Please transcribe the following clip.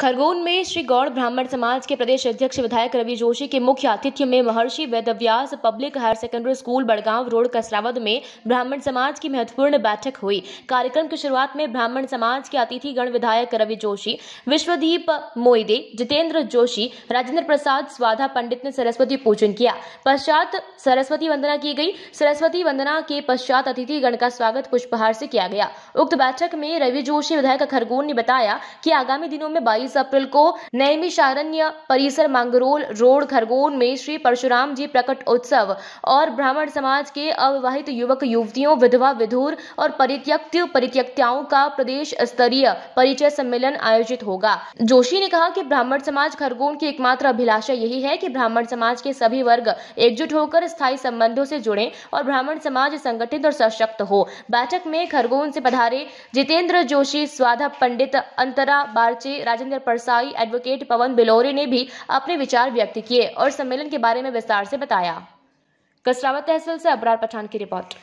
खरगोन में श्री गौड़ ब्राह्मण समाज के प्रदेश अध्यक्ष विधायक रवि जोशी के मुख्य आतिथ्य में Maharshi Vedvyas public higher secondary school Badgaon road Kasravad में ब्राह्मण समाज की महत्वपूर्ण बैठक हुई कार्यक्रम की शुरुआत में ब्राह्मण समाज के अतिथि गण विधायक रवि जोशी विश्वदीप मोइदे जितेंद्र जोशी राजेंद्र प्रसाद स्वाधा पंडित ने सरस्वती पूजन किया पश्चात सरस्वती वंदना की गई सरस्वती वंदना के पश्चात अतिथि गण का स्वागत पुष्पहार से किया गया उक्त बैठक में रवि जोशी विधायक खरगोन ने बताया कि आगामी दिनों में बाईस 22 अप्रैल को नैमिषारण्य परिसर मांगरोल रोड खरगोन में श्री परशुराम जी प्रकट उत्सव और ब्राह्मण समाज के अविवाहित युवक युवतियों विधवा विधुर और परित्यक्त परित्यक्ताओं का प्रदेश स्तरीय परिचय सम्मेलन आयोजित होगा जोशी ने कहा कि ब्राह्मण समाज खरगोन की एकमात्र अभिलाषा यही है कि ब्राह्मण समाज के सभी वर्ग एकजुट होकर स्थायी संबंधों से जुड़े और ब्राह्मण समाज संगठित और सशक्त हो बैठक में खरगोन से पधारे जितेंद्र जोशी स्वाधा पंडित अंतरा बारचे राजेंद्र लेकर परसाई एडवोकेट पवन बिलोरे ने भी अपने विचार व्यक्त किए और सम्मेलन के बारे में विस्तार से बताया कसरावत तहसील से अबरार पठान की रिपोर्ट